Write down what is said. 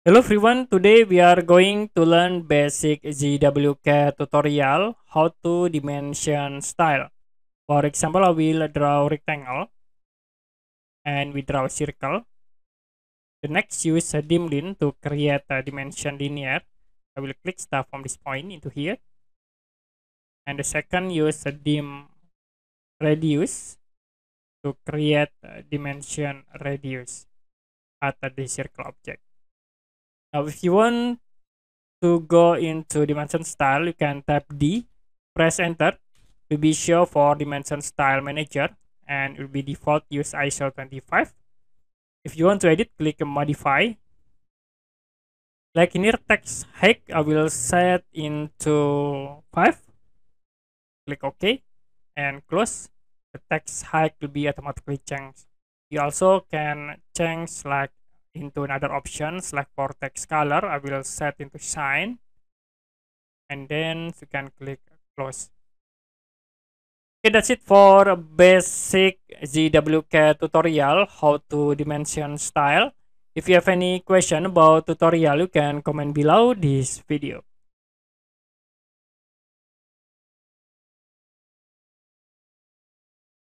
Hello everyone, today we are going to learn basic ZWK tutorial how to dimension style. For example, I will draw rectangle and we draw circle. The next use a dim line to create a dimension linear. I will click start from this point into here. And the second use a dim radius to create a dimension radius at the circle object. Now, if you want to go into dimension style, you can tap D, press enter, to be show for dimension style manager and it will be default use ISO 25. If you want to edit, click modify. Like in here, text height, I will set into 5. Click OK and close. The text height will be automatically changed. You also can change like into another option select for color I will set into shine and then you can click close okay that's it for a basic ZWK tutorial how to dimension style if you have any question about tutorial you can comment below this video